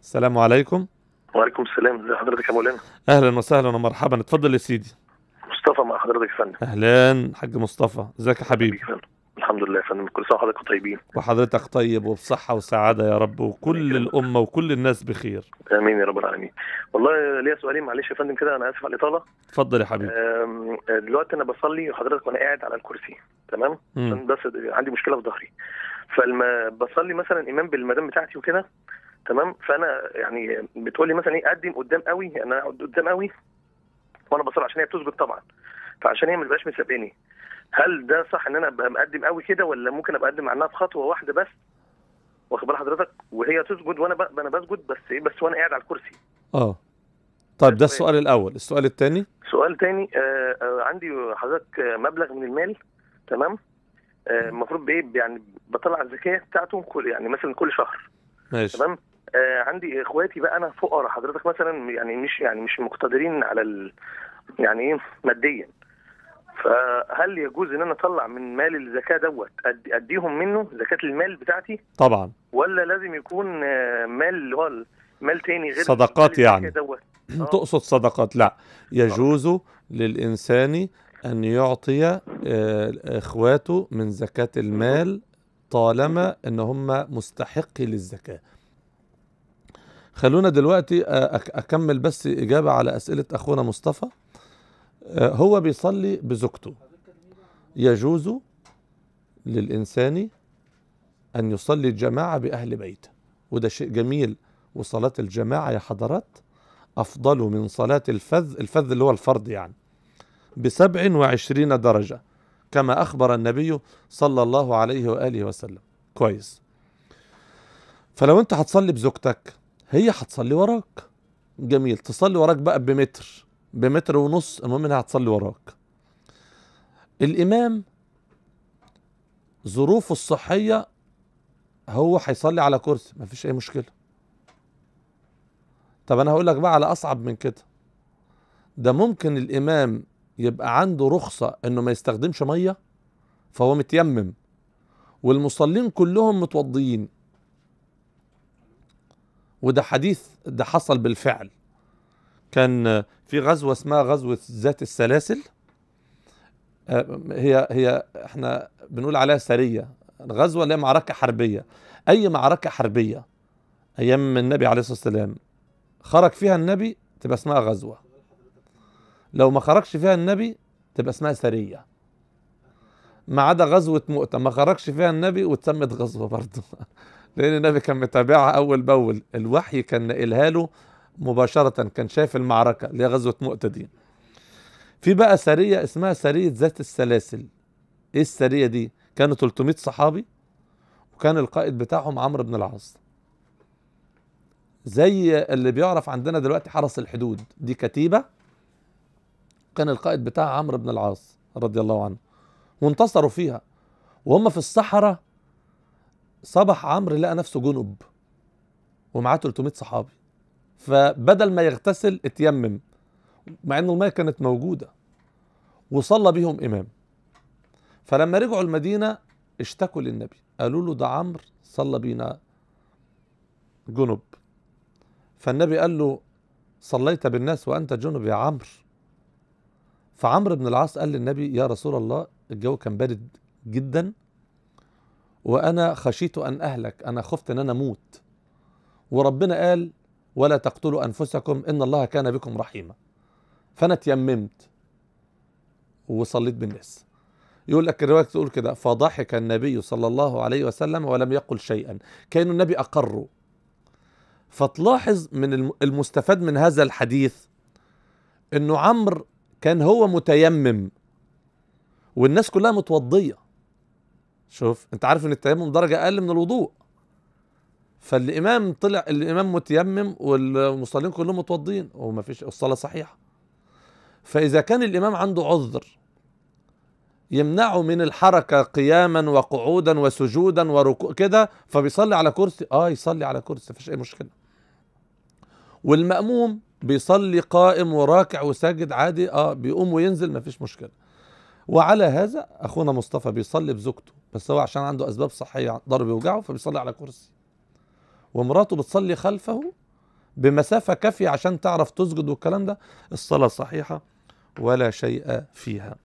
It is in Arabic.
السلام عليكم وعليكم السلام ازي حضرتك يا مولانا اهلا وسهلا ومرحبا اتفضل يا سيدي مصطفى مع حضرتك يا فندم اهلا حاج مصطفى ازيك يا حبيبي الحمد لله يا فندم كل سنه وحضرتك طيبين وحضرتك طيب وبصحه وسعاده يا رب وكل الامه وكل الناس بخير امين يا رب العالمين والله ليا سؤالين معلش يا فندم كده انا اسف على الاطاله اتفضل يا حبيبي آه، دلوقتي انا بصلي وحضرتك وانا قاعد على الكرسي تمام بس عندي مشكله في ظهري فلما بصلي مثلا امام بالمدام بتاعتي وكده تمام فانا يعني بتقول لي مثلا ايه اقدم قدام قوي يعني انا اقعد قدام قوي وانا بصير عشان هي بتسجد طبعا فعشان هي ما تبقاش مسابقني هل ده صح ان انا ابقى مقدم قوي كده ولا ممكن ابقى اقدم عنها في خطوه واحده بس واخد بال حضرتك وهي تسجد وانا انا بسجد بس ايه بس وانا قاعد على الكرسي اه طيب ده السؤال الاول السؤال الثاني سؤال ثاني آه آه عندي حضرتك مبلغ من المال تمام آه، المفروض آه بايه يعني بطلع الزكاه بتاعته كل يعني مثلا كل شهر ماشي تمام آه عندي اخواتي بقى انا فقراء حضرتك مثلا يعني مش يعني مش مقتدرين على ال... يعني ايه ماديا فهل يجوز ان انا اطلع من مال الزكاه دوت اديهم منه زكاه المال بتاعتي طبعا ولا لازم يكون آه، مال اللي هو مال تاني غير صدقات يعني دوت. آه. تقصد صدقات لا يجوز للانسان ان يعطي آه، اخواته من زكاه المال طالما ان هم مستحقي للزكاه خلونا دلوقتي اكمل بس اجابه على اسئله اخونا مصطفى هو بيصلي بزوجته يجوز للانسان ان يصلي الجماعه باهل بيته وده شيء جميل وصلاه الجماعه يا حضرات افضل من صلاه الفذ الفذ اللي هو الفرض يعني بسبع وعشرين درجه كما اخبر النبي صلى الله عليه واله وسلم كويس فلو انت هتصلي بزوجتك هي هتصلي وراك جميل تصلي وراك بقى بمتر بمتر ونص المهم انها هتصلي وراك الامام ظروفه الصحيه هو هيصلي على كرسي مفيش اي مشكله طب انا هقول لك بقى على اصعب من كده ده ممكن الامام يبقى عنده رخصه انه ما يستخدمش ميه فهو متيمم والمصلين كلهم متوضيين وده حديث ده حصل بالفعل كان في غزوة اسمها غزوة ذات السلاسل آه، هي هي احنا بنقول عليها سرية الغزوة اللي هي معركة حربية أي معركة حربية أيام النبي عليه الصلاة والسلام خرج فيها النبي تبقى اسمها غزوة لو ما خرجش فيها النبي تبقى اسمها سرية ما عدا غزوة مؤتة ما خرجش فيها النبي واتسمت غزوة برضه لان النبي كان متابعها اول باول الوحي كان نقلها له مباشره كان شايف المعركه اللي هي غزوه مؤته دي في بقى سريه اسمها سريه ذات السلاسل ايه السريه دي كانوا 300 صحابي وكان القائد بتاعهم عمرو بن العاص زي اللي بيعرف عندنا دلوقتي حرس الحدود دي كتيبه كان القائد بتاعها عمرو بن العاص رضي الله عنه وانتصروا فيها وهم في الصحراء صبح عمرو لقى نفسه جنب ومعاه 300 صحابي فبدل ما يغتسل اتيمم مع انه الميه كانت موجوده وصلى بهم امام فلما رجعوا المدينه اشتكوا للنبي قالوا له ده عمرو صلى بينا جنب فالنبي قال له صليت بالناس وانت جنب يا عمرو فعمرو بن العاص قال للنبي يا رسول الله الجو كان بارد جدا وانا خشيت ان اهلك انا خفت ان انا اموت وربنا قال ولا تقتلوا انفسكم ان الله كان بكم رحيما فانا اتيممت وصليت بالناس يقول لك الروايه تقول كده فضحك النبي صلى الله عليه وسلم ولم يقل شيئا كان النبي اقره فتلاحظ من المستفاد من هذا الحديث انه عمرو كان هو متيمم والناس كلها متوضيه شوف انت عارف ان التيمم درجه اقل من الوضوء فالامام طلع الامام متيمم والمصلين كلهم متوضين وما فيش الصلاه صحيحه فاذا كان الامام عنده عذر يمنعه من الحركه قياما وقعودا وسجودا وركوع كده فبيصلي على كرسي اه يصلي على كرسي مفيش اي مشكله والماموم بيصلي قائم وراكع وساجد عادي اه بيقوم وينزل مفيش مشكله وعلى هذا اخونا مصطفى بيصلي بزوجته بس هو عشان عنده اسباب صحيه ضرب يوجعه فبيصلي على كرسي ومراته بتصلي خلفه بمسافه كافيه عشان تعرف تسجد والكلام ده الصلاه صحيحه ولا شيء فيها